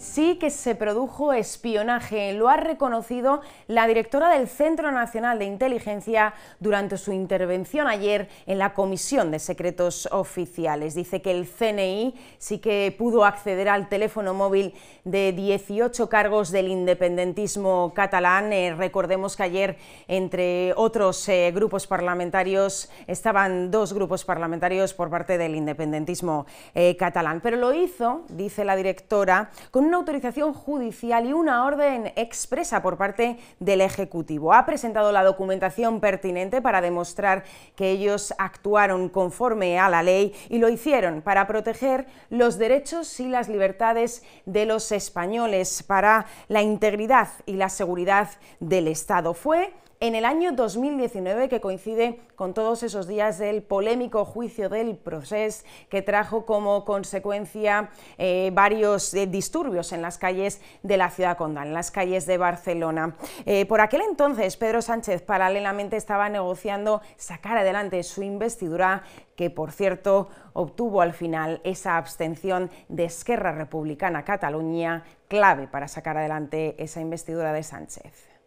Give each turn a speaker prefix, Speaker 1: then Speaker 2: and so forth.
Speaker 1: sí que se produjo espionaje. Lo ha reconocido la directora del Centro Nacional de Inteligencia durante su intervención ayer en la Comisión de Secretos Oficiales. Dice que el CNI sí que pudo acceder al teléfono móvil de 18 cargos del independentismo catalán. Eh, recordemos que ayer, entre otros eh, grupos parlamentarios, estaban dos grupos parlamentarios por parte del independentismo eh, catalán. Pero lo hizo, dice la directora, con autorización judicial y una orden expresa por parte del Ejecutivo. Ha presentado la documentación pertinente para demostrar que ellos actuaron conforme a la ley y lo hicieron para proteger los derechos y las libertades de los españoles, para la integridad y la seguridad del Estado. Fue en el año 2019, que coincide con todos esos días del polémico juicio del proceso que trajo como consecuencia eh, varios eh, disturbios en las calles de la ciudad condal, en las calles de Barcelona. Eh, por aquel entonces, Pedro Sánchez paralelamente estaba negociando sacar adelante su investidura que por cierto obtuvo al final esa abstención de Esquerra Republicana Cataluña, clave para sacar adelante esa investidura de Sánchez.